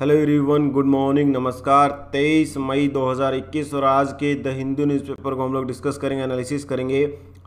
hello everyone good morning नमस्कार 23 मई 2021 और आज के द हिंदू न्यूज़पेपर को हम लोग डिस्कस करेंगे एनालिसिस करेंगे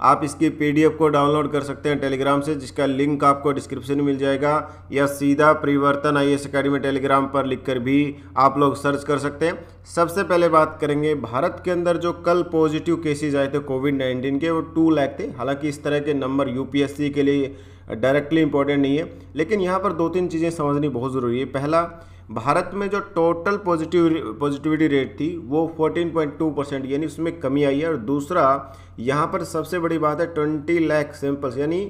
आप इसके पीडीएफ को डाउनलोड कर सकते हैं टेलीग्राम से जिसका लिंक आपको डिस्क्रिप्शन में मिल जाएगा या सीधा परिवर्तन आई एस अकेडमी टेलीग्राम पर लिखकर भी आप लोग सर्च कर सकते हैं सबसे पहले बात करेंगे भारत के अंदर जो कल पॉजिटिव केसेज आए थे कोविड नाइन्टीन के वो टू लैक थे हालाँकि इस तरह के नंबर यू के लिए डायरेक्टली इंपॉर्टेंट नहीं है लेकिन यहाँ पर दो तीन चीज़ें समझनी बहुत ज़रूरी है पहला भारत में जो टोटल पॉजिटिव पॉजिटिविटी रेट थी वो 14.2 परसेंट यानी उसमें कमी आई है और दूसरा यहाँ पर सबसे बड़ी बात है 20 लाख सैंपल्स यानी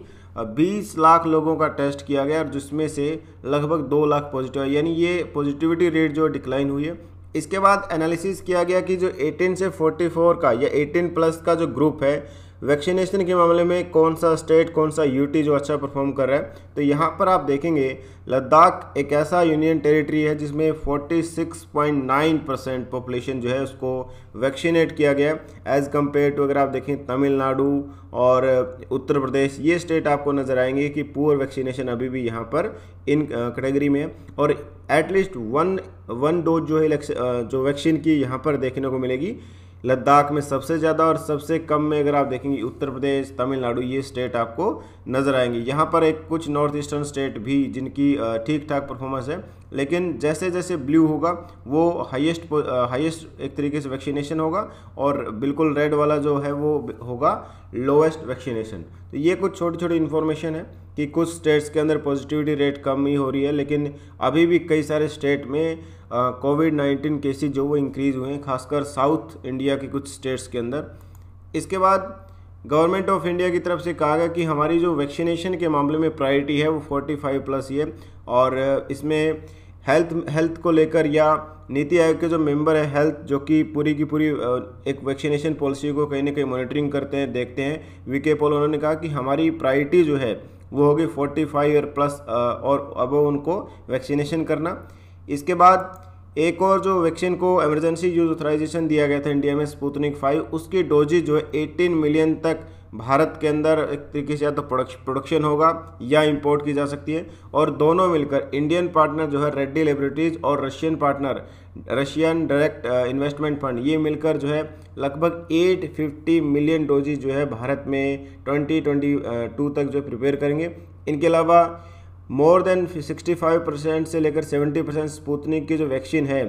20 लाख लोगों का टेस्ट किया गया और जिसमें से लगभग 2 लाख पॉजिटिव आए यानी ये पॉजिटिविटी रेट जो डिक्लाइन हुई है इसके बाद एनालिसिस किया गया कि जो 18 से 44 का या 18 प्लस का जो ग्रुप है वैक्सीनेशन के मामले में कौन सा स्टेट कौन सा यूटी जो अच्छा परफॉर्म कर रहा है तो यहाँ पर आप देखेंगे लद्दाख एक ऐसा यूनियन टेरिटरी है जिसमें 46.9 परसेंट पॉपुलेशन जो है उसको वैक्सीनेट किया गया है एज़ कम्पेयर टू अगर आप देखें तमिलनाडु और उत्तर प्रदेश ये स्टेट आपको नज़र आएंगे कि पुअर वैक्सीनेशन अभी भी यहाँ पर इन कैटेगरी में और एटलीस्ट वन वन डोज जो है जो वैक्सीन की यहाँ पर देखने को मिलेगी लद्दाख में सबसे ज़्यादा और सबसे कम में अगर आप देखेंगे उत्तर प्रदेश तमिलनाडु ये स्टेट आपको नज़र आएंगे यहाँ पर एक कुछ नॉर्थ ईस्टर्न स्टेट भी जिनकी ठीक ठाक परफॉर्मेंस है लेकिन जैसे जैसे ब्लू होगा वो हाईएस्ट हाईएस्ट एक तरीके से वैक्सीनेशन होगा और बिल्कुल रेड वाला जो है वो होगा लोएस्ट वैक्सीनेशन तो ये कुछ छोटी छोटी इन्फॉर्मेशन है कि कुछ स्टेट्स के अंदर पॉजिटिविटी रेट कम ही हो रही है लेकिन अभी भी कई सारे स्टेट में कोविड नाइन्टीन केसेज जो वो इंक्रीज़ हुए हैं खासकर साउथ इंडिया के कुछ स्टेट्स के अंदर इसके बाद गवर्नमेंट ऑफ इंडिया की तरफ से कहा गया कि हमारी जो वैक्सीनेशन के मामले में प्रायोरिटी है वो 45 प्लस ही है और इसमें हेल्थ हेल्थ को लेकर या नीति आयोग के जो मेंबर है हेल्थ जो कि पूरी की पूरी एक वैक्सीनेशन पॉलिसी को कहीं ना कहीं मॉनिटरिंग करते हैं देखते हैं वी के पोल उन्होंने कहा कि हमारी प्रायोरिटी जो है वो होगी 45 और प्लस और अब उनको वैक्सीनेशन करना इसके बाद एक और जो वैक्सीन को इमरजेंसी यूज ऑथराइजेशन दिया गया था इंडिया में स्पुतनिक फाइव उसकी डोजेज जो है एटीन मिलियन तक भारत के अंदर एक तरीके से या तो प्रोडक्शन होगा या इंपोर्ट की जा सकती है और दोनों मिलकर इंडियन पार्टनर जो है रेड्डी लेबोरेटरीज और Russian partner Russian direct investment fund ये मिलकर जो है लगभग 850 मिलियन डोजेज जो है भारत में 2022 uh, तक जो प्रिपेयर करेंगे इनके अलावा मोर देन 65 परसेंट से लेकर 70 परसेंट स्पुतनिक की जो वैक्सीन है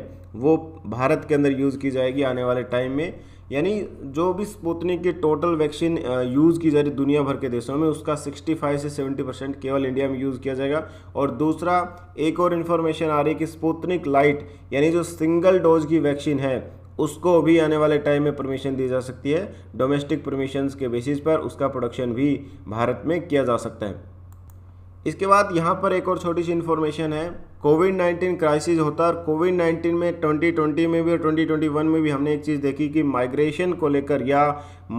वो भारत के अंदर यूज़ की जाएगी आने वाले टाइम में यानी जो भी स्पुतनिक की टोटल वैक्सीन यूज़ की जा रही दुनिया भर के देशों में उसका 65 से 70 परसेंट केवल इंडिया में यूज़ किया जाएगा और दूसरा एक और इन्फॉर्मेशन आ रही है कि स्पुतनिक लाइट यानी जो सिंगल डोज की वैक्सीन है उसको भी आने वाले टाइम में परमिशन दी जा सकती है डोमेस्टिक परमिशन के बेसिस पर उसका प्रोडक्शन भी भारत में किया जा सकता है इसके बाद यहाँ पर एक और छोटी सी इन्फॉर्मेशन है कोविड नाइन्टीन क्राइसिस होता है और कोविड नाइन्टीन में 2020 में भी और 2021 में भी हमने एक चीज़ देखी कि माइग्रेशन को लेकर या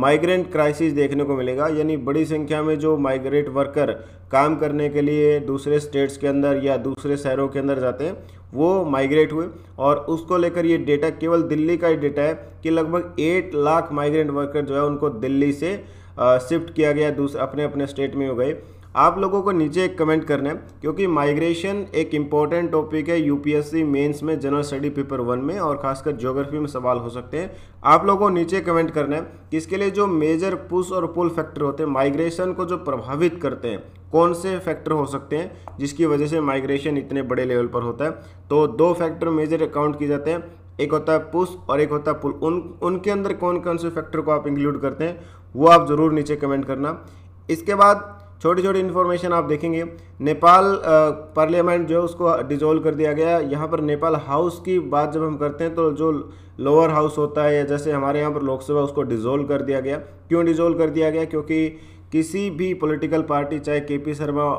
माइग्रेंट क्राइसिस देखने को मिलेगा यानी बड़ी संख्या में जो माइग्रेट वर्कर काम करने के लिए दूसरे स्टेट्स के अंदर या दूसरे शहरों के अंदर जाते हैं वो माइग्रेट हुए और उसको लेकर ये डेटा केवल दिल्ली का ही डेटा है कि लगभग एट लाख माइग्रेंट वर्कर जो है उनको दिल्ली से शिफ्ट किया गया दूसरे अपने अपने स्टेट में हो गए आप लोगों को नीचे एक कमेंट करना है क्योंकि माइग्रेशन एक इम्पॉर्टेंट टॉपिक है यूपीएससी मेंस में जनरल स्टडी पेपर वन में और खासकर ज्योग्राफी में सवाल हो सकते हैं आप लोगों को नीचे कमेंट करना है कि इसके लिए जो मेजर पुश और पुल फैक्टर होते हैं माइग्रेशन को जो प्रभावित करते हैं कौन से फैक्टर हो सकते हैं जिसकी वजह से माइग्रेशन इतने बड़े लेवल पर होता है तो दो फैक्टर मेजर अकाउंट किए जाते हैं एक होता है पुश और एक होता है पुल उन उनके अंदर कौन कौन से फैक्टर को आप इंक्लूड करते हैं वो आप ज़रूर नीचे कमेंट करना इसके बाद छोटी छोटी इन्फॉर्मेशन आप देखेंगे नेपाल पार्लियामेंट जो है उसको डिजोल्व कर दिया गया यहाँ पर नेपाल हाउस की बात जब हम करते हैं तो जो लोअर हाउस होता है या जैसे हमारे यहाँ पर लोकसभा उसको डिजोल्व कर दिया गया क्यों डिजोल्व कर दिया गया क्योंकि किसी भी पॉलिटिकल पार्टी चाहे के शर्मा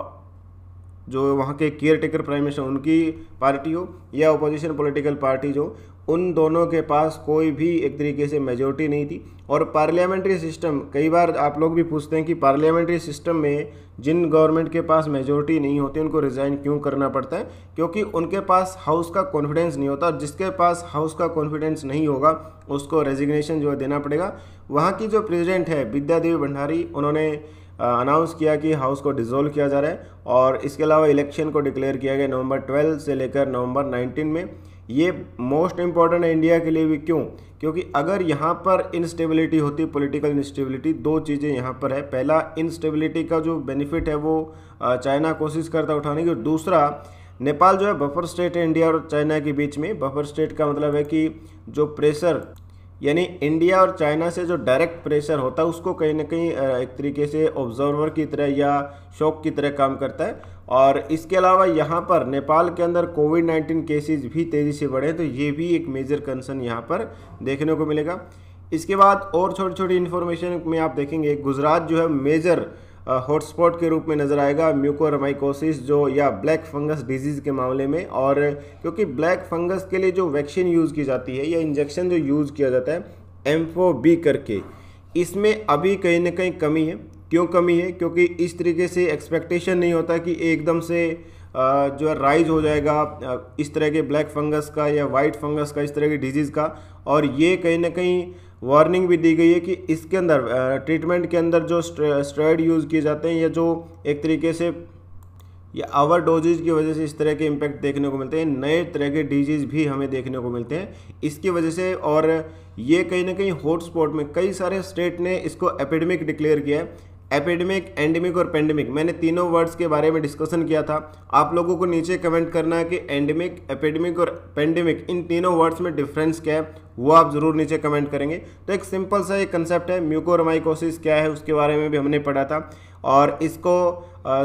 जो वहाँ के केयर टेकर प्राइम मिनिस्टर उनकी पार्टी हो या अपोजिशन पॉलिटिकल पार्टी जो उन दोनों के पास कोई भी एक तरीके से मेजोरिटी नहीं थी और पार्लियामेंट्री सिस्टम कई बार आप लोग भी पूछते हैं कि पार्लियामेंट्री सिस्टम में जिन गवर्नमेंट के पास मेजोरिटी नहीं होती उनको रिज़ाइन क्यों करना पड़ता है क्योंकि उनके पास हाउस का कॉन्फिडेंस नहीं होता और जिसके पास हाउस का कॉन्फिडेंस नहीं होगा उसको रेजिग्नेशन जो है देना पड़ेगा वहाँ की जो प्रेजिडेंट है विद्या देवी भंडारी उन्होंने अनाउंस किया कि हाउस को डिजोल्व किया जा रहा है और इसके अलावा इलेक्शन को डिक्लेयर किया गया नवंबर 12 से लेकर नवंबर 19 में ये मोस्ट इम्पॉर्टेंट है इंडिया के लिए भी क्यों क्योंकि अगर यहाँ पर इनस्टेबिलिटी होती है पोलिटिकल इनस्टेबिलिटी दो चीज़ें यहाँ पर है पहला इनस्टेबिलिटी का जो बेनिफिट है वो चाइना कोशिश करता है उठाने की और दूसरा नेपाल जो है बफर स्टेट है इंडिया और चाइना के बीच में बफर स्टेट का मतलब है कि जो प्रेशर यानी इंडिया और चाइना से जो डायरेक्ट प्रेशर होता है उसको कहीं ना कहीं एक तरीके से ऑब्जर्वर की तरह या शौक की तरह काम करता है और इसके अलावा यहाँ पर नेपाल के अंदर कोविड नाइन्टीन केसेस भी तेज़ी से बढ़े तो ये भी एक मेजर कंसर्न यहाँ पर देखने को मिलेगा इसके बाद और छोटी छोटी इन्फॉर्मेशन में आप देखेंगे गुजरात जो है मेजर हॉटस्पॉट के रूप में नज़र आएगा म्यूकोरमाइकोसिस जो या ब्लैक फंगस डिजीज़ के मामले में और क्योंकि ब्लैक फंगस के लिए जो वैक्सीन यूज़ की जाती है या इंजेक्शन जो यूज़ किया जाता है एम्फो बी करके इसमें अभी कहीं ना कहीं कमी है क्यों कमी है क्योंकि इस तरीके से एक्सपेक्टेशन नहीं होता कि एकदम से जो है राइज हो जाएगा इस तरह के ब्लैक फंगस का या वाइट फंगस का इस तरह की डिजीज़ का और ये कहीं ना कहीं वार्निंग भी दी गई है कि इसके अंदर ट्रीटमेंट के अंदर जो स्ट्रेड यूज़ किए जाते हैं या जो एक तरीके से या ओवर डोजेज की वजह से इस तरह के इम्पैक्ट देखने को मिलते हैं नए तरह के डिजीज़ भी हमें देखने को मिलते हैं इसकी वजह से और ये कहीं ना कहीं हॉटस्पॉट में कई सारे स्टेट ने इसको एपिडमिक डिक्लेयर किया है एपेडमिक एंडेमिक और पेंडेमिक मैंने तीनों वर्ड्स के बारे में डिस्कशन किया था आप लोगों को नीचे कमेंट करना है कि एंडेमिक एपिडेमिक और पेंडेमिक इन तीनों वर्ड्स में डिफरेंस क्या है वो आप ज़रूर नीचे कमेंट करेंगे तो एक सिंपल सा एक कंसेप्ट है म्यूकोरमाइकोसिस क्या है उसके बारे में भी हमने पढ़ा था और इसको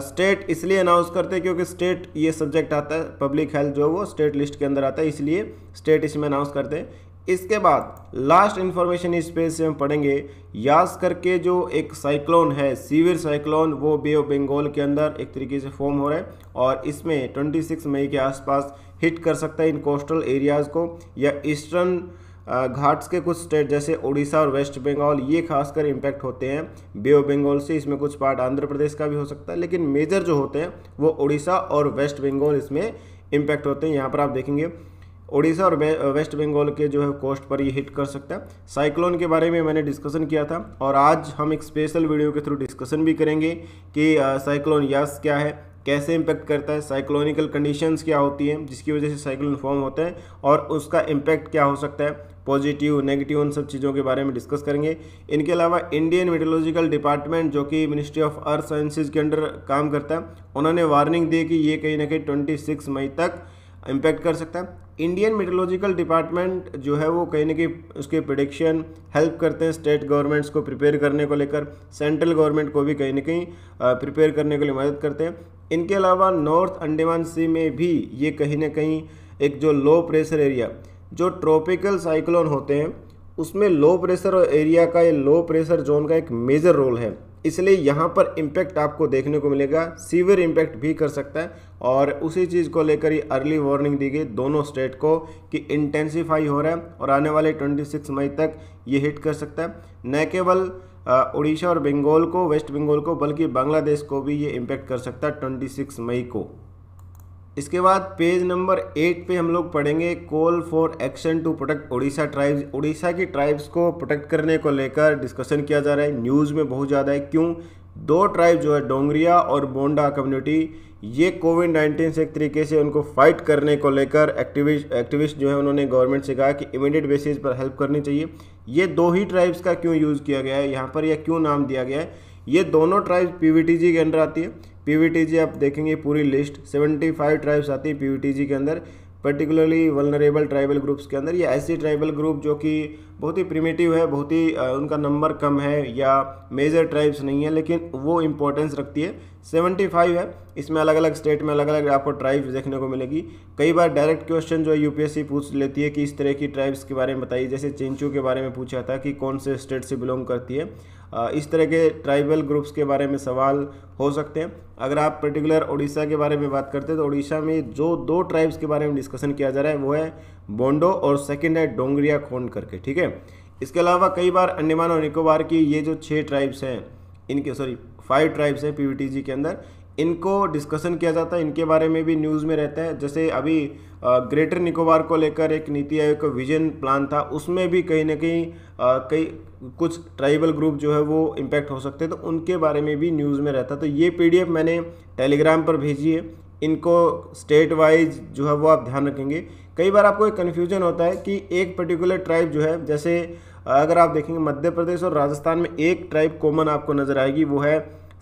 स्टेट इसलिए अनाउंस करते हैं क्योंकि स्टेट ये सब्जेक्ट आता है पब्लिक हेल्थ जो है वो स्टेट लिस्ट के अंदर आता है इसलिए स्टेट इसमें अनाउंस करते हैं इसके बाद लास्ट इन्फॉर्मेशन इस पेज से हम पढ़ेंगे यास करके जो एक साइक्लोन है सीवियर साइक्लोन वो बे ऑफ बंगाल के अंदर एक तरीके से फॉर्म हो रहा है और इसमें 26 मई के आसपास हिट कर सकता है इन कोस्टल एरियाज़ को या ईस्टर्न घाट्स के कुछ स्टेट जैसे उड़ीसा और वेस्ट बंगाल ये खासकर इम्पैक्ट होते हैं बे ऑफ बंगाल से इसमें कुछ पार्ट आंध्र प्रदेश का भी हो सकता है लेकिन मेजर जो होते हैं वो उड़ीसा और वेस्ट बंगाल इसमें इम्पैक्ट होते हैं यहाँ पर आप देखेंगे ओडिशा और वेस्ट बंगाल के जो है कोस्ट पर ये हिट कर सकता है साइक्लोन के बारे में मैंने डिस्कशन किया था और आज हम एक स्पेशल वीडियो के थ्रू डिस्कशन भी करेंगे कि साइक्लोन यस क्या है कैसे इम्पैक्ट करता है साइक्लोनिकल कंडीशंस क्या होती हैं जिसकी वजह से साइक्लोन फॉर्म होता है और उसका इम्पैक्ट क्या हो सकता है पॉजिटिव नेगेटिव उन सब चीज़ों के बारे में डिस्कस करेंगे इनके अलावा इंडियन मेटोलॉजिकल डिपार्टमेंट जो कि मिनिस्ट्री ऑफ अर्थ साइंसेज के अंडर काम करता है उन्होंने वार्निंग दी कि ये कहीं ना कहीं ट्वेंटी मई तक इम्पैक्ट कर सकता है इंडियन मेट्रोलॉजिकल डिपार्टमेंट जो है वो कहीं ना कहीं उसके प्रडिक्शन हेल्प करते हैं स्टेट गवर्नमेंट्स को प्रिपेयर करने को लेकर सेंट्रल गवर्नमेंट को भी कहीं ना कहीं प्रिपेयर करने के लिए मदद करते हैं इनके अलावा नॉर्थ अंडेमान सी में भी ये कहीं ना कहीं एक जो लो प्रेशर एरिया जो ट्रॉपिकल साइक्लोन होते हैं उसमें लो प्रेशर एरिया का ये लो प्रेशर जोन का एक मेजर रोल है इसलिए यहाँ पर इम्पैक्ट आपको देखने को मिलेगा सीवियर इम्पैक्ट भी कर सकता है और उसी चीज़ को लेकर ही अर्ली वार्निंग दी गई दोनों स्टेट को कि इंटेंसीफाई हो रहा है और आने वाले 26 मई तक ये हिट कर सकता है न केवल उड़ीसा और बंगाल को वेस्ट बंगाल को बल्कि बांग्लादेश को भी ये इम्पैक्ट कर सकता है ट्वेंटी मई को इसके बाद पेज नंबर एट पे हम लोग पढ़ेंगे call for action to protect Odisha tribes Odisha की ट्राइब्स को प्रोटेक्ट करने को लेकर डिस्कशन किया जा रहा है न्यूज़ में बहुत ज़्यादा है क्यों दो ट्राइब जो है डोंगरिया और बोंडा कम्युनिटी ये कोविड नाइन्टीन से एक तरीके से उनको फाइट करने को लेकर एक्टिविस्ट एक्टिविस्ट जो है उन्होंने गवर्नमेंट से कहा कि इमीडिएट बेसिस पर हेल्प करनी चाहिए ये दो ही ट्राइब्स का क्यों यूज़ किया गया है यहाँ पर यह क्यों नाम दिया गया है ये दोनों ट्राइब्स पी के अंडर आती है पीवीटीजी आप देखेंगे पूरी लिस्ट 75 ट्राइब्स आती है पीवीटीजी के अंदर पर्टिकुलरली वलनरेबल ट्राइबल ग्रुप्स के अंदर या ऐसी ट्राइबल ग्रुप जो कि बहुत ही प्रिमेटिव है बहुत ही उनका नंबर कम है या मेजर ट्राइब्स नहीं है लेकिन वो इम्पोर्टेंस रखती है 75 है इसमें अलग अलग स्टेट में अलग अलग आपको ट्राइब्स देखने को मिलेगी कई बार डायरेक्ट क्वेश्चन जो है सी पूछ लेती है कि इस तरह की ट्राइब्स के बारे में बताइए जैसे चिंचू के बारे में पूछा था कि कौन से स्टेट से बिलोंग करती है इस तरह के ट्राइबल ग्रुप्स के बारे में सवाल हो सकते हैं अगर आप पर्टिकुलर उड़ीसा के बारे में बात करते हैं तो उड़ीसा में जो दो ट्राइब्स के बारे में डिस्कशन किया जा रहा है वो है बोंडो और सेकेंड है डोंगरिया खोंड करके ठीक है इसके अलावा कई बार अंडमान और निकोबार की ये जो छः ट्राइब्स हैं इनके सॉरी फाइव ट्राइब्स हैं पी के अंदर इनको डिस्कशन किया जाता है इनके बारे में भी न्यूज़ में रहता है जैसे अभी ग्रेटर निकोबार को लेकर एक नीति आयोग का विजन प्लान था उसमें भी कहीं ना कहीं कई कुछ ट्राइबल ग्रुप जो है वो इम्पैक्ट हो सकते हैं तो उनके बारे में भी न्यूज़ में रहता तो ये पी मैंने टेलीग्राम पर भेजी है इनको स्टेट वाइज जो है वो आप ध्यान रखेंगे कई बार आपको एक कन्फ्यूजन होता है कि एक पर्टिकुलर ट्राइब जो है जैसे अगर आप देखेंगे मध्य प्रदेश और राजस्थान में एक ट्राइब कॉमन आपको नज़र आएगी वो है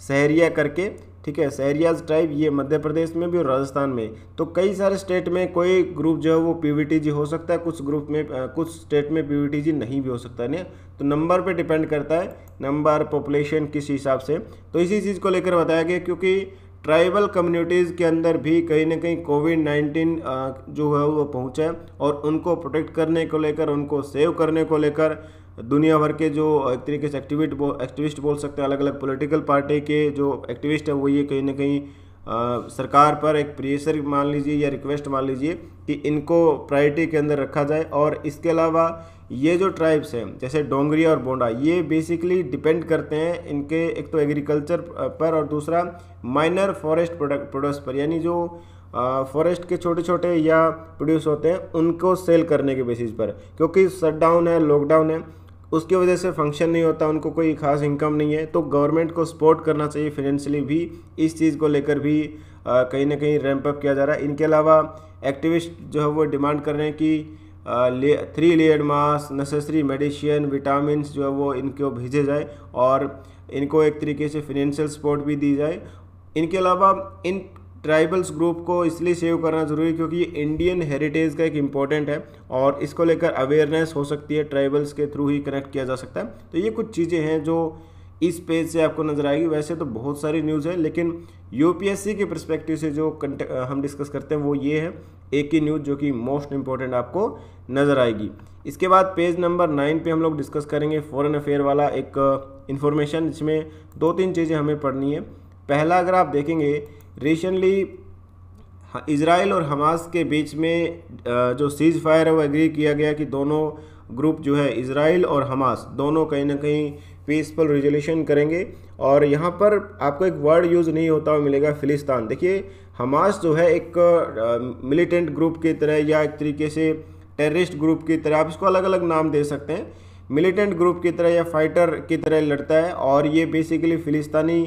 सहरिया करके ठीक है सैरियाज ट्राइब ये मध्य प्रदेश में भी और राजस्थान में तो कई सारे स्टेट में कोई ग्रुप जो है वो जी हो सकता है कुछ ग्रुप में कुछ स्टेट में जी नहीं भी हो सकता है तो नंबर पे डिपेंड करता है नंबर पॉपुलेशन किस हिसाब से तो इसी चीज़ को लेकर बताया गया क्योंकि ट्राइबल कम्युनिटीज़ के अंदर भी कहीं ना कहीं कोविड नाइन्टीन जो है वो पहुँचा और उनको प्रोटेक्ट करने को लेकर उनको सेव करने को लेकर दुनिया भर के जो एक तरीके से एक्टिविट बो, एक्टिविस्ट बोल सकते हैं अलग अलग पॉलिटिकल पार्टी के जो एक्टिविस्ट हैं वो ये कहीं ना कहीं सरकार पर एक प्रेशर मान लीजिए या रिक्वेस्ट मान लीजिए कि इनको प्रायोरिटी के अंदर रखा जाए और इसके अलावा ये जो ट्राइब्स हैं जैसे डोंगरी और बोंडा ये बेसिकली डिपेंड करते हैं इनके एक तो एग्रीकल्चर पर और दूसरा माइनर फॉरेस्ट प्रोडक्ट प्रोड्यूस पर यानी जो फॉरेस्ट के छोटे छोटे या प्रोड्यूस होते हैं उनको सेल करने के बेसिस पर क्योंकि शटडाउन है लॉकडाउन है उसकी वजह से फंक्शन नहीं होता उनको कोई खास इनकम नहीं है तो गवर्नमेंट को सपोर्ट करना चाहिए फाइनेंशियली भी इस चीज़ को लेकर भी कहीं ना कहीं रैंप अप किया जा रहा है इनके अलावा एक्टिविस्ट जो है वो डिमांड कर रहे हैं कि three layer mask necessary medicine vitamin जो है वो इनको भेजे जाए और इनको एक तरीके से फिनेंशियल सपोर्ट भी दी जाए इनके अलावा इन ट्राइबल्स ग्रुप को इसलिए सेव करना ज़रूरी है क्योंकि ये इंडियन हेरिटेज का एक इंपॉर्टेंट है और इसको लेकर अवेयरनेस हो सकती है ट्राइबल्स के थ्रू ही कनेक्ट किया जा सकता है तो ये कुछ चीज़ें हैं जो इस पेज से आपको नज़र आएगी वैसे तो बहुत सारी न्यूज़ है लेकिन यूपीएससी के परस्पेक्टिव से जो हम डिस्कस करते हैं वो ये है एक ही न्यूज़ जो कि मोस्ट इम्पॉर्टेंट आपको नज़र आएगी इसके बाद पेज नंबर नाइन पे हम लोग डिस्कस करेंगे फॉरेन अफेयर वाला एक इन्फॉर्मेशन जिसमें दो तीन चीज़ें हमें पढ़नी है पहला अगर आप देखेंगे रिसेंटली इसराइल और हमास के बीच में जो सीज फायर है वो एग्री किया गया कि दोनों ग्रुप जो है इसराइल और हमास दोनों कहीं ना कहीं पीसफुल रेजोल्यूशन करेंगे और यहाँ पर आपको एक वर्ड यूज़ नहीं होता हुआ मिलेगा फिलिस्तान देखिए हमास जो है एक मिलिटेंट ग्रुप की तरह या एक तरीके से टेररिस्ट ग्रुप की तरह आप इसको अलग अलग नाम दे सकते हैं मिलिटेंट ग्रुप की तरह या फाइटर की तरह लड़ता है और ये बेसिकली फ़िलिस्तानी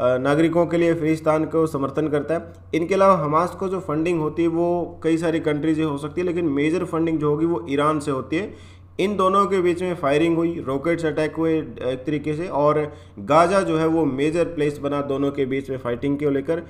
नागरिकों के लिए फ़िलिस्तान को समर्थन करता है इनके अलावा हमास को जो फंडिंग होती है वो कई सारी कंट्रीज से हो सकती है लेकिन मेजर फंडिंग जो होगी वो ईरान से होती है इन दोनों के बीच में फायरिंग हुई रॉकेट्स अटैक हुए एक तरीके से और गाजा जो है वो मेजर प्लेस बना दोनों के बीच में फाइटिंग को लेकर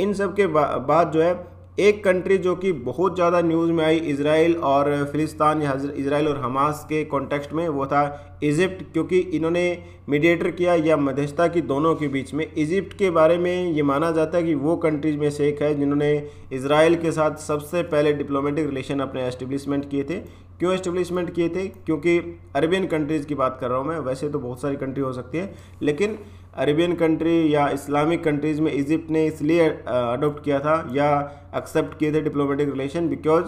इन सब के बा, बाद जो है एक कंट्री जो कि बहुत ज़्यादा न्यूज़ में आई इसराइल और फिलिस्तान या इसराइल और हमास के कॉन्टेक्स्ट में वो था इजिप्ट क्योंकि इन्होंने मीडिएटर किया या मध्यस्थता की दोनों के बीच में इजिप्ट के बारे में ये माना जाता है कि वो कंट्रीज में से एक है जिन्होंने इसराइल के साथ सबसे पहले डिप्लोमेटिक रिलेशन अपने एस्टेब्लिशमेंट किए थे क्यों एस्टेब्लिशमेंट किए थे क्योंकि अरबियन कंट्रीज़ की बात कर रहा हूँ मैं वैसे तो बहुत सारी कंट्री हो सकती है लेकिन अरेबियन कंट्री या इस्लामिक कंट्रीज़ में इजिप्ट ने इसलिए अडोप्ट किया था या एक्सेप्ट किए थे डिप्लोमेटिक रिलेशन बिकॉज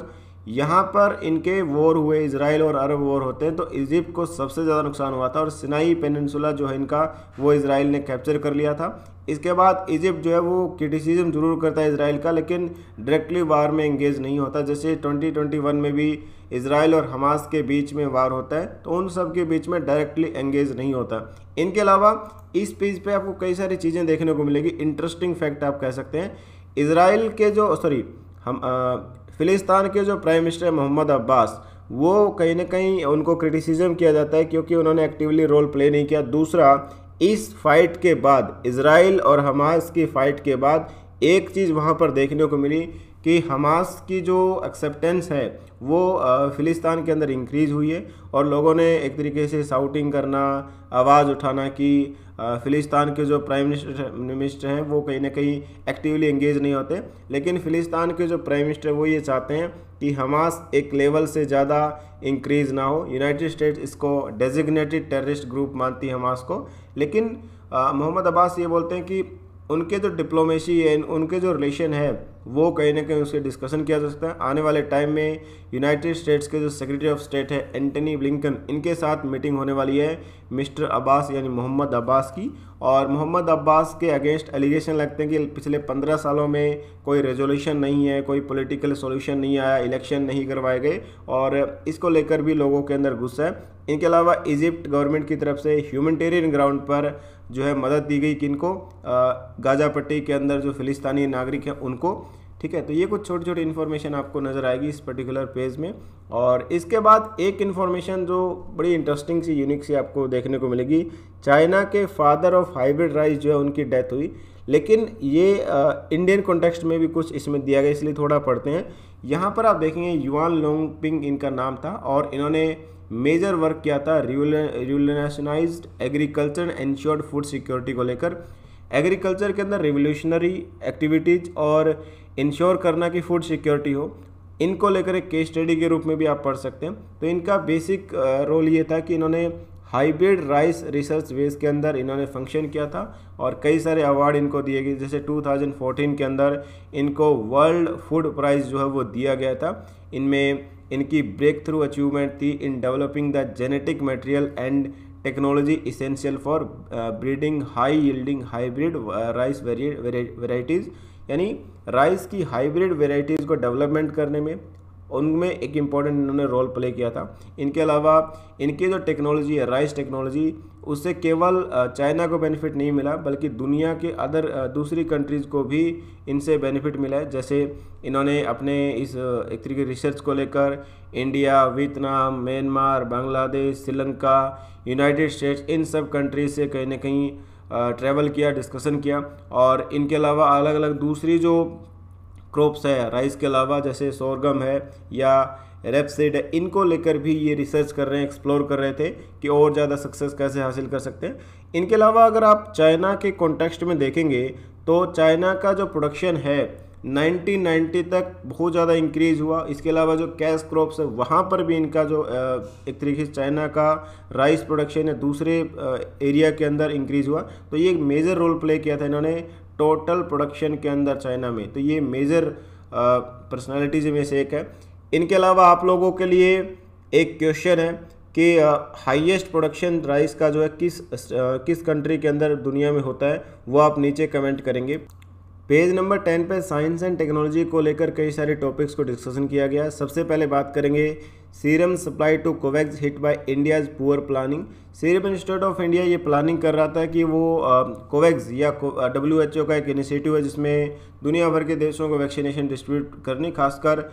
यहाँ पर इनके वॉर हुए इसराइल और अरब वॉर होते हैं तो इजिप्ट को सबसे ज़्यादा नुकसान हुआ था और सिनाई पेनसुला जो है इनका वो इसराइल ने कैप्चर कर लिया था इसके बाद इजिप्ट जो है वो क्रिटिसिज्म ज़रूर करता है इसराइल का लेकिन डायरेक्टली वार में इंगेज नहीं होता जैसे 2021 में भी इसराइल और हमास के बीच में वार होता है तो उन सब के बीच में डायरेक्टली एंगेज नहीं होता इनके अलावा इस पेज पे आपको कई सारी चीज़ें देखने को मिलेगी इंटरेस्टिंग फैक्ट आप कह सकते हैं इसराइल के जो सॉरी हम फिलिस्तान के जो प्राइम मिनिस्टर मोहम्मद अब्बास वो कहीं ना कहीं उनको क्रिटिसिज्म किया जाता है क्योंकि उन्होंने एक्टिवली रोल प्ले नहीं किया दूसरा इस फाइट के बाद इसराइल और हमास की फ़ाइट के बाद एक चीज़ वहाँ पर देखने को मिली कि हमास की जो एक्सेप्टेंस है वो फ़िलिस्तान के अंदर इंक्रीज़ हुई है और लोगों ने एक तरीके से साउटिंग करना आवाज़ उठाना कि फ़िलिस्तान के जो प्राइम मिनिस्टर मिनिस्टर हैं वो कहीं ना कहीं एक्टिवली एंगेज नहीं होते लेकिन फ़िलिस्तान के जो प्राइम मिनिस्टर वो ये चाहते हैं कि हमास एक लेवल से ज़्यादा इंक्रीज़ ना हो यूनाइटेड स्टेट्स इसको डेजिग्नेटेड टेररिस्ट ग्रुप मानती है हमास को लेकिन मोहम्मद अब्बास ये बोलते हैं कि उनके जो डिप्लोमेसी है उनके जो रिलेशन है वो कहीं ना कहीं उसके डिस्कशन किया जा सकता है आने वाले टाइम में यूनाइटेड स्टेट्स के जो सेक्रेटरी ऑफ स्टेट है एंटनी ब्लिंकन इनके साथ मीटिंग होने वाली है मिस्टर अब्बास यानी मोहम्मद अब्बास की और मोहम्मद अब्बास के अगेंस्ट एलिगेशन लगते हैं कि पिछले पंद्रह सालों में कोई रेजोल्यूशन नहीं है कोई पोलिटिकल सोल्यूशन नहीं आया इलेक्शन नहीं करवाए गए और इसको लेकर भी लोगों के अंदर गुस्सा है इनके अलावा इजिप्ट गवर्नमेंट की तरफ से ह्यूमनिटेरियन ग्राउंड पर जो है मदद दी गई कि इनको गाजा पट्टी के अंदर जो फिलिस्तानी नागरिक हैं उनको ठीक है तो ये कुछ छोटी छोटी इन्फॉर्मेशन आपको नज़र आएगी इस पर्टिकुलर पेज में और इसके बाद एक इन्फॉर्मेशन जो बड़ी इंटरेस्टिंग सी यूनिक सी आपको देखने को मिलेगी चाइना के फादर ऑफ हाइब्रिड राइस जो है उनकी डेथ हुई लेकिन ये इंडियन कॉन्टेक्स्ट में भी कुछ इसमें दिया गया इसलिए थोड़ा पढ़ते हैं यहाँ पर आप देखेंगे युआन लोंगपिंग इनका नाम था और इन्होंने मेजर वर्क किया था revolutionise agriculture and food security को लेकर एग्रीकल्चर के अंदर रिवोल्यूशनरी एक्टिविटीज़ और इंश्योर करना कि फूड सिक्योरिटी हो इनको लेकर एक केस स्टडी के रूप में भी आप पढ़ सकते हैं तो इनका बेसिक रोल ये था कि इन्होंने हाइब्रिड राइस रिसर्च बेस के अंदर इन्होंने फंक्शन किया था और कई सारे अवार्ड इनको दिए गए जैसे 2014 के अंदर इनको वर्ल्ड फूड प्राइज़ जो है वो दिया गया था इनमें इनकी ब्रेक थ्रू अचीवमेंट थी in developing the genetic material and technology essential for breeding high yielding hybrid rice varieties यानी राइस की हाइब्रिड वेराइटीज़ को डेवलपमेंट करने में उनमें एक इम्पॉर्टेंट इन्होंने रोल प्ले किया था इनके अलावा इनकी जो टेक्नोलॉजी है राइस टेक्नोलॉजी उससे केवल चाइना को बेनिफिट नहीं मिला बल्कि दुनिया के अदर दूसरी कंट्रीज़ को भी इनसे बेनिफिट मिला है जैसे इन्होंने अपने इस एक तरीके रिसर्च को लेकर India Vietnam Myanmar Bangladesh Sri Lanka United States इन सब कंट्रीज से कहीं ना कहीं ट्रैवल किया डिस्कशन किया और इनके अलावा अलग अलग दूसरी जो क्रॉप्स है राइस के अलावा जैसे सोरगम है या रेपसेड है इनको लेकर भी ये रिसर्च कर रहे हैं एक्सप्लोर कर रहे थे कि और ज़्यादा सक्सेस कैसे हासिल कर सकते हैं इनके अलावा अगर आप चाइना के कॉन्टेक्स्ट में देखेंगे तो चाइना का जो प्रोडक्शन है 1990 तक बहुत ज़्यादा इंक्रीज हुआ इसके अलावा जो कैश क्रॉप्स है वहाँ पर भी इनका जो एक तरीके से चाइना का राइस प्रोडक्शन है दूसरे एरिया के अंदर इंक्रीज हुआ तो ये एक मेजर रोल प्ले किया था इन्होंने टोटल प्रोडक्शन के अंदर चाइना में तो ये मेजर पर्सनालिटीज में से एक है इनके अलावा आप लोगों के लिए एक क्वेश्चन है कि हाईएस्ट प्रोडक्शन राइस का जो है किस आ, किस कंट्री के अंदर दुनिया में होता है वो आप नीचे कमेंट करेंगे पेज नंबर टेन पे साइंस एंड टेक्नोलॉजी को लेकर कई सारे टॉपिक्स को डिस्कशन किया गया सबसे पहले बात करेंगे serum supply to Covax hit by India's poor planning serum institute of India ये प्लानिंग कर रहा था कि वो कोवैक्स या डब्ल्यू एच ओ का एक इनिशिएटिव है जिसमें दुनिया भर के देशों को वैक्सीनेशन डिस्ट्रीब्यूट करनी खासकर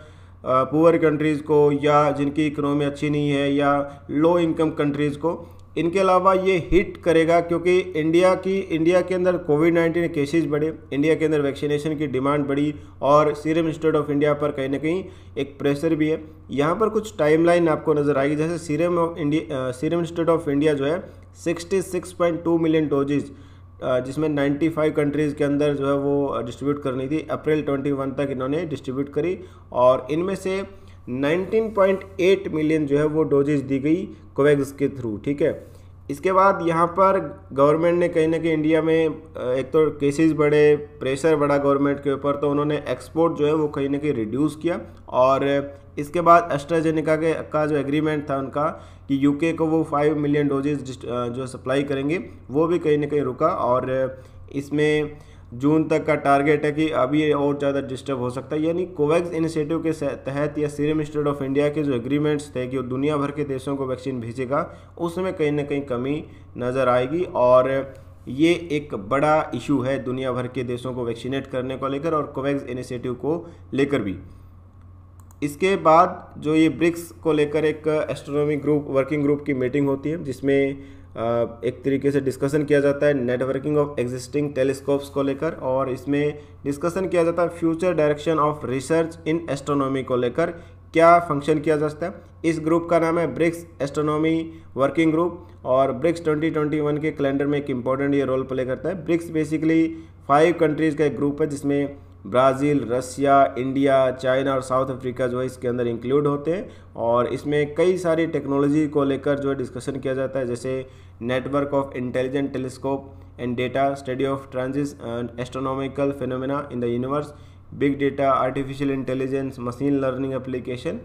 पुअर कंट्रीज़ को या जिनकी इकोनॉमी अच्छी नहीं है या लो इनकम कंट्रीज़ को इनके अलावा ये हिट करेगा क्योंकि इंडिया की इंडिया के अंदर कोविड नाइन्टीन केसेस बढ़े इंडिया के अंदर वैक्सीनेशन की डिमांड बढ़ी और सीरम इंस्टीट्यूट ऑफ इंडिया पर कहीं ना कहीं एक प्रेशर भी है यहाँ पर कुछ टाइमलाइन आपको नज़र आएगी जैसे serum of India serum institute of India जो है सिक्सटी मिलियन डोजेज़ जिसमें 95 कंट्रीज़ के अंदर जो है वो डिस्ट्रीब्यूट करनी थी अप्रैल 21 तक इन्होंने डिस्ट्रीब्यूट करी और इनमें से 19.8 मिलियन जो है वो डोजेज दी गई कोवैक्स के थ्रू ठीक है इसके बाद यहाँ पर गवर्नमेंट ने कहीं ना कहीं इंडिया में एक तो केसेस बढ़े प्रेशर बढ़ा गवर्नमेंट के ऊपर तो उन्होंने एक्सपोर्ट जो है वो कहीं ना कहीं रिड्यूस किया और इसके बाद एस्ट्राजेनिका के का जो एग्रीमेंट था उनका कि यूके को वो फाइव मिलियन डोजेज जो सप्लाई करेंगे वो भी कहीं ना कहीं रुका और इसमें जून तक का टारगेट है कि अभी ये और ज़्यादा डिस्टर्ब हो सकता है यानी कोवैक्स इनिशिएटिव के तहत या सीरम इंस्टीट्यूट ऑफ इंडिया के जो एग्रीमेंट्स थे कि वो दुनिया भर के देशों को वैक्सीन भेजेगा उसमें कहीं ना कहीं कमी नज़र आएगी और ये एक बड़ा इशू है दुनिया भर के देशों को वैक्सीनेट करने को लेकर और कोवैक्स इनिशिएटिव को लेकर भी इसके बाद जो ये ब्रिक्स को लेकर एक एस्ट्रोनॉमी ग्रुप वर्किंग ग्रुप की मीटिंग होती है जिसमें एक तरीके से डिस्कशन किया जाता है नेटवर्किंग ऑफ एग्जिस्टिंग टेलीस्कोप्स को लेकर और इसमें डिस्कशन किया जाता है future direction of research in astronomy को लेकर क्या फंक्शन किया जा सकता है इस ग्रुप का नाम है ब्रिक्स एस्ट्रोनॉमी वर्किंग ग्रुप और ब्रिक्स 2021 के कैलेंडर में एक इम्पॉर्टेंट ये रोल प्ले करता है ब्रिक्स बेसिकली फाइव कंट्रीज़ का एक ग्रुप है जिसमें ब्राज़ील रसिया इंडिया चाइना और साउथ अफ्रीका जो है इसके अंदर इंक्लूड होते हैं और इसमें कई सारी टेक्नोलॉजी को लेकर जो है डिस्कशन किया जाता है जैसे network of intelligent telescope and data study of transient astronomical phenomena in the universe big data artificial intelligence machine learning application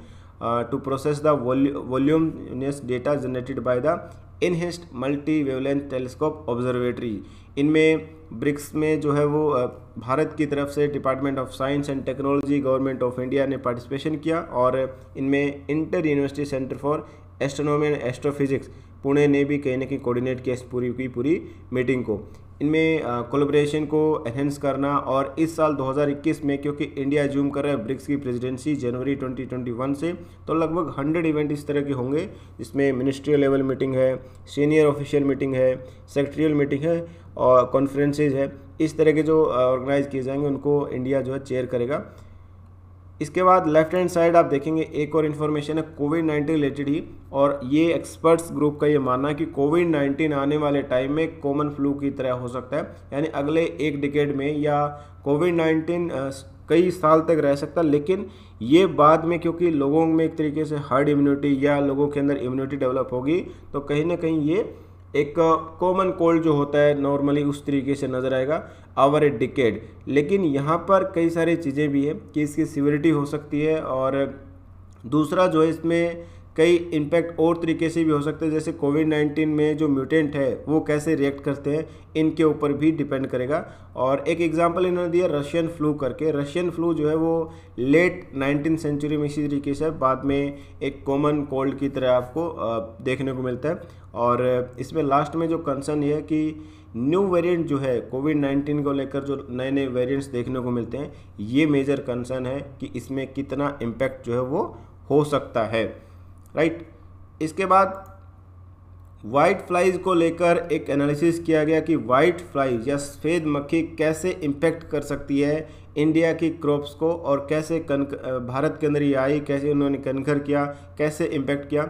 to process the data generated by the इनहेस्ट मल्टी वेवलेंथ टेलीस्कोप ऑब्जर्वेटरी इनमें BRICS में जो है वो uh, Bharat की तरफ से department of science and technology government of India ने पार्टिसिपेशन किया और इनमें inter university centre for astronomy and astrophysics Pune ने भी कहीं ना कहीं कोऑर्डिनेट किया इस पूरी की पूरी मीटिंग को इनमें कोलोब्रेशन को एनहेंस करना और इस साल 2021 में क्योंकि इंडिया जूम कर रहा है ब्रिक्स की प्रेसिडेंसी जनवरी 2021 से तो लगभग 100 इवेंट इस तरह के होंगे जिसमें मिनिस्ट्रियल लेवल मीटिंग है सीनियर ऑफिशियल मीटिंग है सेक्रेटरियल मीटिंग है और कॉन्फ्रेंसेज है इस तरह के जो ऑर्गेनाइज किए जाएंगे उनको इंडिया जो है चेयर करेगा इसके बाद लेफ्ट हैंड साइड आप देखेंगे एक और इन्फॉर्मेशन है कोविड नाइन्टीन रिलेटेड ही और ये एक्सपर्ट्स ग्रुप का ये मानना है कि कोविड नाइन्टीन आने वाले टाइम में कॉमन फ्लू की तरह हो सकता है यानी अगले एक डिकेड में या कोविड नाइन्टीन कई साल तक रह सकता लेकिन ये बाद में क्योंकि लोगों में एक तरीके से हर्ड इम्यूनिटी या लोगों के अंदर इम्यूनिटी डेवलप होगी तो कहीं ना कहीं ये एक कॉमन कोल्ड जो होता है नॉर्मली उस तरीके से नज़र आएगा आवर ए डिकेड लेकिन यहाँ पर कई सारी चीज़ें भी हैं कि इसकी सिविरिटी हो सकती है और दूसरा जो है इसमें कई इम्पैक्ट और तरीके से भी हो सकते हैं जैसे कोविड नाइन्टीन में जो म्यूटेंट है वो कैसे रिएक्ट करते हैं इनके ऊपर भी डिपेंड करेगा और एक एग्जाम्पल इन्होंने दिया रशियन फ्लू करके रशियन फ्लू जो है वो लेट नाइनटीन सेंचुरी में इसी तरीके से बाद में एक कॉमन कोल्ड की तरह आपको देखने को मिलता है और इसमें लास्ट में जो कंसर्न ये है कि न्यू वेरिएंट जो है कोविड 19 को लेकर जो नए नए वेरिएंट्स देखने को मिलते हैं ये मेजर कंसर्न है कि इसमें कितना इम्पैक्ट जो है वो हो सकता है राइट इसके बाद वाइट फ्लाइज को लेकर एक एनालिसिस किया गया कि वाइट फ्लाइज या सफ़ेद मक्खी कैसे इम्पेक्ट कर सकती है इंडिया की क्रॉप्स को और कैसे कन भारत के अंदर ये आई कैसे उन्होंने कनखर किया कैसे इम्पेक्ट किया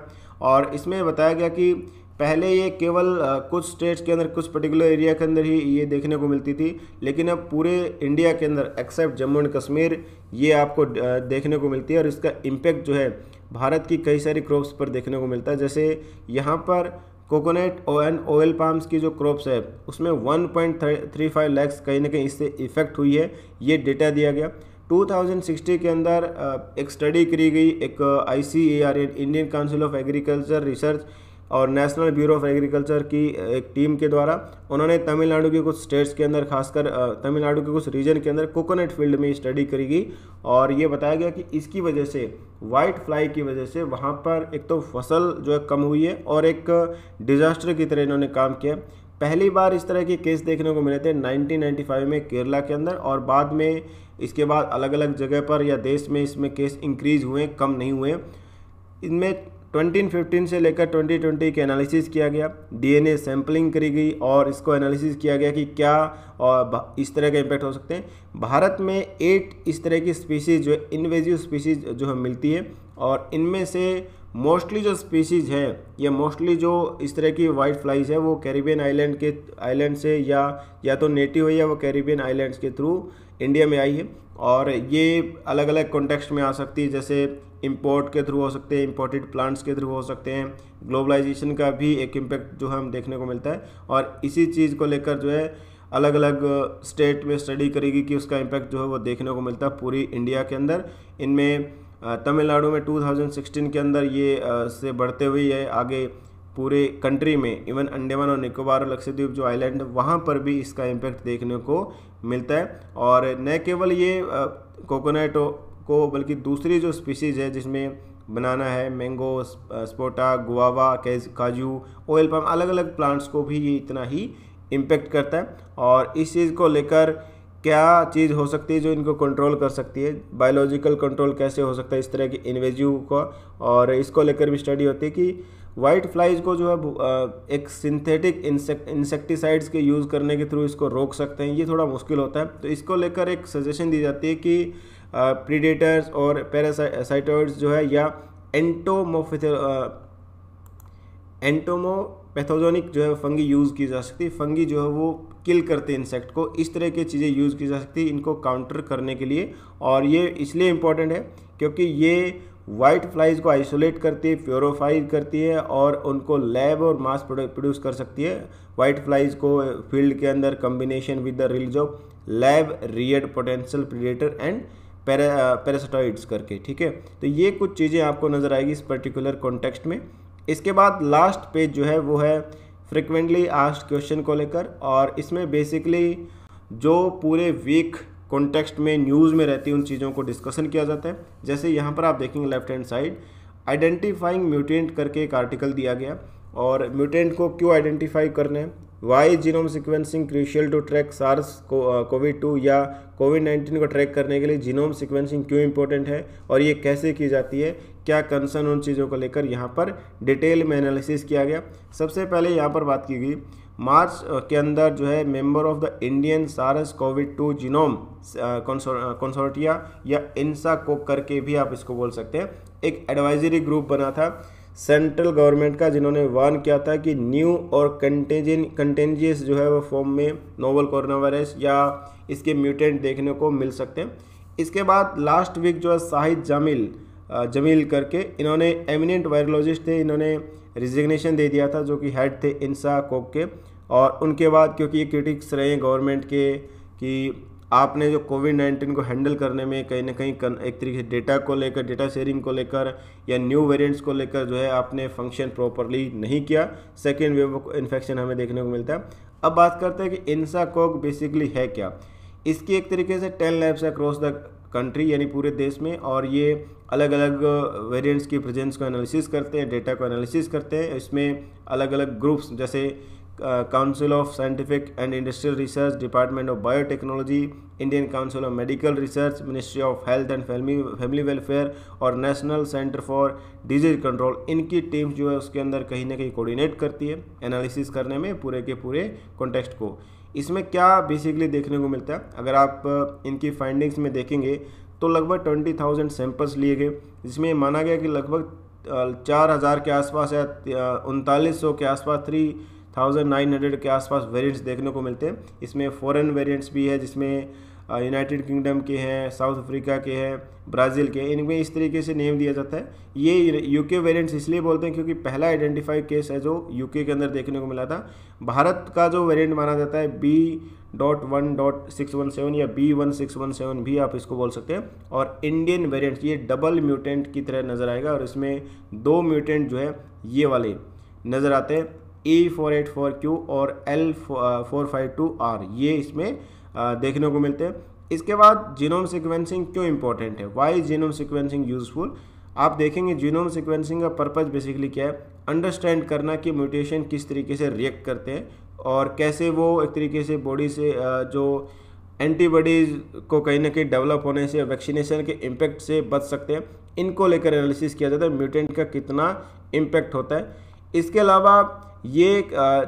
और इसमें बताया गया कि पहले ये केवल कुछ स्टेट्स के अंदर कुछ पर्टिकुलर एरिया के अंदर ही ये देखने को मिलती थी लेकिन अब पूरे इंडिया के अंदर एक्सेप्ट जम्मू एंड कश्मीर ये आपको देखने को मिलती है और इसका इम्पेक्ट जो है भारत की कई सारी क्रॉप्स पर देखने को मिलता है जैसे यहाँ पर कोकोनट एंड ऑयल पाम्स की जो क्रॉप्स है उसमें 1.35 लैक्स कहीं ना कहीं इससे इफेक्ट हुई है ये डेटा दिया गया 2060 के अंदर एक स्टडी करी गई एक I C A R Indian council of agriculture research और नेशनल ब्यूरो ऑफ एग्रीकल्चर की एक टीम के द्वारा उन्होंने तमिलनाडु के कुछ स्टेट्स के अंदर खासकर तमिलनाडु के कुछ रीजन के अंदर कोकोनट फील्ड में स्टडी करी गई और ये बताया गया कि इसकी वजह से वाइट फ्लाई की वजह से वहाँ पर एक तो फसल जो है कम हुई है और एक डिजास्टर की तरह इन्होंने काम किया पहली बार इस तरह के केस देखने को मिले थे 1995 में केरला के अंदर और बाद में इसके बाद अलग अलग जगह पर या देश में इसमें केस इंक्रीज हुए कम नहीं हुए इनमें 2015 से लेकर 2020 के एनालिसिस किया गया डीएनए सैंपलिंग करी गई और इसको एनालिसिस किया गया कि क्या और इस तरह के इम्पैक्ट हो सकते हैं भारत में एट इस तरह की स्पीसीज जो इन्वेजिव स्पीसीज जो है मिलती है और इनमें से मोस्टली जो स्पीसीज है या मोस्टली जो इस तरह की वाइट फ्लाइज है वो कैरिबियन आइलैंड के आइलैंड से या या तो नेटिव है या वो कैरिबियन आइलैंड्स के थ्रू इंडिया में आई है और ये अलग अलग कॉन्टेक्स्ट में आ सकती है जैसे इम्पोर्ट के थ्रू हो सकते हैं इम्पोर्टेड प्लांट्स के थ्रू हो सकते हैं ग्लोबलाइजेशन का भी एक इम्पैक्ट जो है हम देखने को मिलता है और इसी चीज़ को लेकर जो है अलग अलग स्टेट में स्टडी करेगी कि उसका इम्पैक्ट जो है वो देखने को मिलता है पूरी इंडिया के अंदर इनमें तमिलनाडु में 2016 के अंदर ये से बढ़ते हुए ये आगे पूरे कंट्री में इवन अंडमान और निकोबार और लक्षद्वीप जो आइलैंड है वहाँ पर भी इसका इम्पैक्ट देखने को मिलता है और न केवल ये कोकोनट को बल्कि दूसरी जो स्पीसीज़ है जिसमें बनाना है मैंगो स्पोटा गुआवा काजू ऑयल पम अलग अलग प्लांट्स को भी ये इतना ही इम्पेक्ट करता है और इस चीज़ को लेकर क्या चीज़ हो सकती है जो इनको कंट्रोल कर सकती है बायोलॉजिकल कंट्रोल कैसे हो सकता है इस तरह की इन्वेजिव का और इसको लेकर भी स्टडी होती है कि वाइट फ्लाइज को जो है uh, एक सिंथेटिक इंसेक्ट इंसेक्टिसाइड्स के यूज़ करने के थ्रू इसको रोक सकते हैं ये थोड़ा मुश्किल होता है तो इसको लेकर एक सजेशन दी जाती है कि प्रीडेटर्स और पैरासाइटोइड्स जो है या एंटोमोफिथ एंटोमोपैथोजोनिक जो है फंगी यूज़ की जा सकती है फंगी जो है वो किल करते इंसेक्ट को इस तरह की चीज़ें यूज़ की जा सकती है इनको काउंटर करने के लिए और ये इसलिए इम्पॉर्टेंट है क्योंकि ये वाइट फ्लाइज़ को आइसोलेट करती है प्योरोफाइड करती है और उनको लैब और मास प्रोड्यूस कर सकती है वाइट फ्लाइज़ को फील्ड के अंदर combination with the release of lab reared potential predator and para parasitoids करके ठीक है तो ये कुछ चीज़ें आपको नज़र आएगी इस पर्टिकुलर कॉन्टेक्स्ट में इसके बाद लास्ट पेज जो है वो है फ्रिक्वेंटली आस्ट क्वेश्चन को लेकर और इसमें बेसिकली जो पूरे वीक कॉन्टेक्स्ट में न्यूज़ में रहती उन चीज़ों को डिस्कशन किया जाता है जैसे यहाँ पर आप देखेंगे left hand side identifying mutant करके एक आर्टिकल दिया गया और म्यूटेंट को क्यों आइडेंटिफाई करना है why genome sequencing crucial to track SARS COVID two या कोविड नाइन्टीन को ट्रैक करने के लिए जीनोम सिक्वेंसिंग क्यों इंपॉर्टेंट है और ये कैसे की जाती है क्या कंसर्न उन चीज़ों को लेकर यहाँ पर डिटेल में एनालिसिस किया गया सबसे पहले यहाँ पर बात की गई मार्च uh, के अंदर जो है member of the Indian SARS COVID two genome consortia या इंसा को करके भी आप इसको बोल सकते हैं एक एडवाइजरी ग्रुप बना था सेंट्रल गवर्नमेंट का जिन्होंने वार्न किया था कि न्यू और कंटेजन कंटेंजियस जो है वो फॉर्म में नोवल कोरोना वायरस या इसके म्यूटेंट देखने को मिल सकते हैं इसके बाद लास्ट वीक जो है शाहिद जमील जमील करके इन्होंने एमिनेंट वायरोलॉजिस्ट थे इन्होंने रिजिग्नेशन दे दिया था जो कि हेड थे इंसा कोक के और उनके बाद क्योंकि ये क्रिटिक्स रहे गवर्नमेंट के कि आपने जो कोविड नाइन्टीन को हैंडल करने में कहीं ना कहीं एक तरीके से डेटा को लेकर डेटा शेयरिंग को लेकर या न्यू वेरिएंट्स को लेकर जो है आपने फंक्शन प्रॉपरली नहीं किया सेकेंड वेव इन्फेक्शन हमें देखने को मिलता है अब बात करते हैं कि कोक बेसिकली है क्या इसकी एक तरीके से टेन लैब्स है अक्रॉस द कंट्री यानी पूरे देश में और ये अलग अलग वेरिएंट्स की प्रेजेंस को एनालिसिस करते हैं डेटा को एनालिसिस करते हैं इसमें अलग अलग ग्रुप्स जैसे council of scientific and industrial research department of biotechnology Indian council of medical research ministry of health and family family welfare और national centre for disease control इनकी टीम जो है उसके अंदर कहीं ना कहीं कोऑर्डिनेट करती है एनालिसिस करने में पूरे के पूरे कॉन्टेक्स्ट को इसमें क्या बेसिकली देखने को मिलता है अगर आप uh, इनकी फाइंडिंग्स में देखेंगे तो लगभग ट्वेंटी थाउजेंड सैंपल्स लिए गए जिसमें माना गया कि लगभग uh, चार हज़ार के आसपास या उनतालीस सौ के आसपास थ्री थाउजेंड नाइन हंड्रेड के आसपास वेरिएंट्स देखने को मिलते हैं इसमें फॉरेन वेरिएंट्स भी है जिसमें यूनाइटेड किंगडम के हैं साउथ अफ्रीका के हैं ब्राज़ील के इनमें इस तरीके से नेम दिया जाता है ये यूके वेरिएंट्स इसलिए बोलते हैं क्योंकि पहला आइडेंटिफाई केस है जो यूके के अंदर देखने को मिला था भारत का जो वेरिएंट माना जाता है B dot one dot six one seven या B one six one seven भी आप इसको बोल सकते हैं और इंडियन वेरियंट ये डबल म्यूटेंट की तरह नज़र आएगा और इसमें दो म्यूटेंट जो है ये वाले नज़र आते हैं E four eight four Q और L four five two R ये इसमें uh, देखने को मिलते हैं इसके बाद जीनोम सिक्वेंसिंग क्यों इंपॉर्टेंट है वाई जीनोम सिक्वेंसिंग यूजफुल आप देखेंगे जीनोम सिक्वेंसिंग का पर्पज़ बेसिकली क्या है अंडरस्टैंड करना कि म्यूटेशन किस तरीके से रिएक्ट करते हैं और कैसे वो एक तरीके से बॉडी से uh, जो एंटीबॉडीज़ को कहीं ना कहीं डेवलप होने से वैक्सीनेशन के इम्पैक्ट से बच सकते हैं इनको लेकर एनालिसिस किया जाता है म्यूटेंट का कितना इम्पैक्ट होता है इसके अलावा ये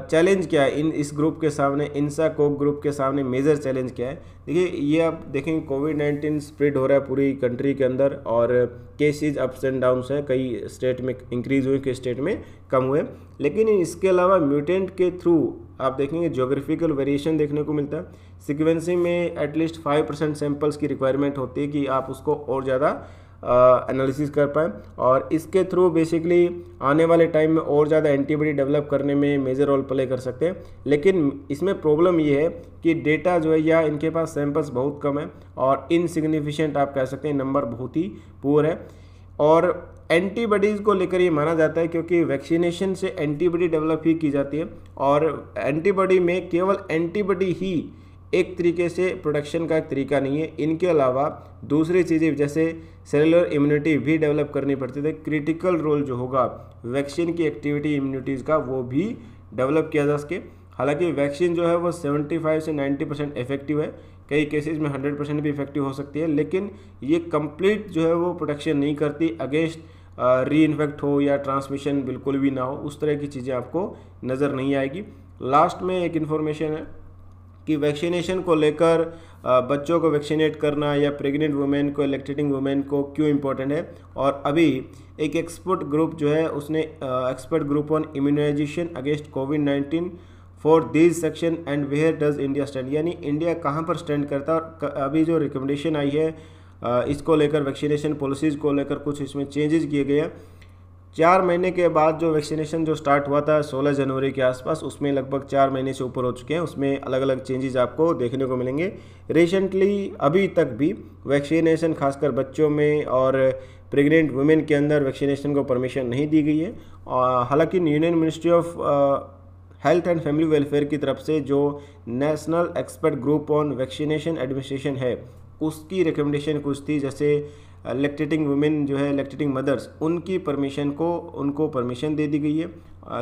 चैलेंज क्या है इन इस ग्रुप के सामने इंसा कोक ग्रुप के सामने मेजर चैलेंज क्या है देखिए ये आप देखेंगे कोविड नाइन्टीन स्प्रेड हो रहा है पूरी कंट्री के अंदर और केसेज अप्स एंड डाउनस है कई स्टेट में इंक्रीज हुए कई स्टेट में कम हुए लेकिन इसके अलावा म्यूटेंट के थ्रू आप देखेंगे जोग्राफिकल वेरिएशन देखने को मिलता है सिक्वेंसिंग में एटलीस्ट फाइव परसेंट सैम्पल्स की रिक्वायरमेंट होती है कि आप उसको और ज़्यादा एनालिसिस कर पाएँ और इसके थ्रू बेसिकली आने वाले टाइम में और ज़्यादा एंटीबॉडी डेवलप करने में मेजर रोल प्ले कर सकते हैं लेकिन इसमें प्रॉब्लम ये है कि डेटा जो है या इनके पास सैंपल्स बहुत कम है और इनसिग्निफिशेंट आप कह सकते हैं नंबर बहुत ही पुअर है और एंटीबॉडीज़ को लेकर ये माना जाता है क्योंकि वैक्सीनेशन से एंटीबॉडी डेवलप ही की जाती है और एंटीबॉडी में केवल एंटीबॉडी ही एक तरीके से प्रोडक्शन का एक तरीका नहीं है इनके अलावा दूसरी चीज़ें जैसे सेलुलर इम्यूनिटी भी डेवलप करनी पड़ती थी क्रिटिकल रोल जो होगा वैक्सीन की एक्टिविटी इम्यूनिटीज़ का वो भी डेवलप किया जा सके हालांकि वैक्सीन जो है वो 75 से 90 परसेंट इफेक्टिव है कई केसेस में 100 परसेंट भी इफेक्टिव हो सकती है लेकिन ये कंप्लीट जो है वो प्रोटेक्शन नहीं करती अगेंस्ट री इन्फेक्ट हो या ट्रांसमिशन बिल्कुल भी ना हो उस तरह की चीज़ें आपको नज़र नहीं आएगी लास्ट में एक इन्फॉर्मेशन है कि वैक्सीनेशन को लेकर बच्चों को वैक्सीनेट करना या प्रेग्नेंट वुमेन को इलेक्ट्रेटिंग वुमेन को क्यों इम्पोर्टेंट है और अभी एक एक्सपर्ट ग्रुप जो है उसने expert group on immunisation against COVID nineteen for this section and where does India stand यानी इंडिया कहाँ पर स्टैंड करता है और अभी जो रिकमेंडेशन आई है इसको लेकर वैक्सीनेशन पॉलिसीज़ को लेकर कुछ इसमें चेंजेस किए गए हैं चार महीने के बाद जो वैक्सीनेशन जो स्टार्ट हुआ था 16 जनवरी के आसपास उसमें लगभग चार महीने से ऊपर हो चुके हैं उसमें अलग अलग चेंजेस आपको देखने को मिलेंगे रिसेंटली अभी तक भी वैक्सीनेशन खासकर बच्चों में और प्रेग्नेंट वुमेन के अंदर वैक्सीनेशन को परमिशन नहीं दी गई है हालांकि union ministry of health and family welfare की तरफ से जो national expert group on vaccination administration है उसकी रिकमेंडेशन कुछ थी जैसे लेक्टेटिंग वुमेन जो है लेक्टेटिंग मदर्स उनकी परमिशन को उनको परमिशन दे दी गई है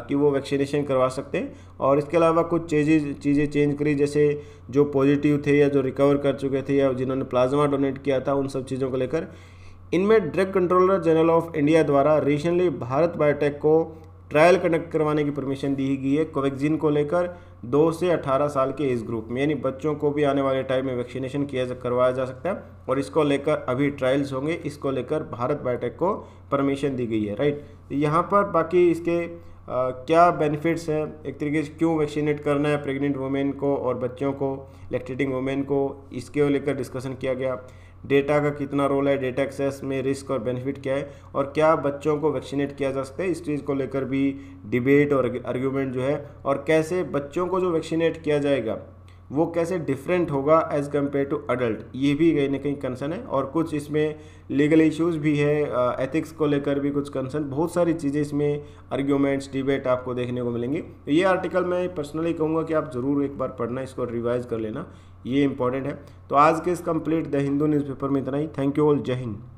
कि वो वैक्सीनेशन करवा सकते हैं और इसके अलावा कुछ चीज़ें चीज़ें चेंज करी जैसे जो पॉजिटिव थे या जो रिकवर कर चुके थे या जिन्होंने प्लाज्मा डोनेट किया था उन सब चीज़ों को लेकर इनमें drug controller general of India द्वारा रिसेंटली भारत बायोटेक को ट्रायल कंडक्ट करवाने की परमिशन दी गई है कोवैक्सीन को लेकर दो से अठारह साल के एज ग्रुप में यानी बच्चों को भी आने वाले टाइम में वैक्सीनेशन किया करवाया जा सकता है और इसको लेकर अभी ट्रायल्स होंगे इसको लेकर भारत बायोटेक को परमिशन दी गई है राइट यहाँ पर बाकी इसके आ, क्या बेनिफिट्स हैं एक तरीके से क्यों वैक्सीनेट करना है प्रेग्नेंट वुमेन को और बच्चों को लैक्टेटिंग वुमेन को इसके लेकर डिस्कशन किया गया डेटा का कितना रोल है डेटा एक्सेस में रिस्क और बेनिफिट क्या है और क्या बच्चों को वैक्सीनेट किया जा सकता है इस चीज़ को लेकर भी डिबेट और आर्ग्यूमेंट जो है और कैसे बच्चों को जो वैक्सीनेट किया जाएगा वो कैसे डिफरेंट होगा एज़ कम्पेयर टू अडल्ट ये भी कहीं ना कहीं कंसर्न है और कुछ इसमें लीगल इश्यूज़ भी है एथिक्स को लेकर भी कुछ कंसर्न बहुत सारी चीज़ें इसमें आर्ग्यूमेंट्स डिबेट आपको देखने को मिलेंगी तो ये आर्टिकल मैं पर्सनली कहूँगा कि आप ज़रूर एक बार पढ़ना इसको रिवाइज कर लेना ये इंपॉर्टेंट है तो आज के इस कम्प्लीट द हिंदू न्यूज़पेपर में इतना ही थैंक यू ऑल जय हिंद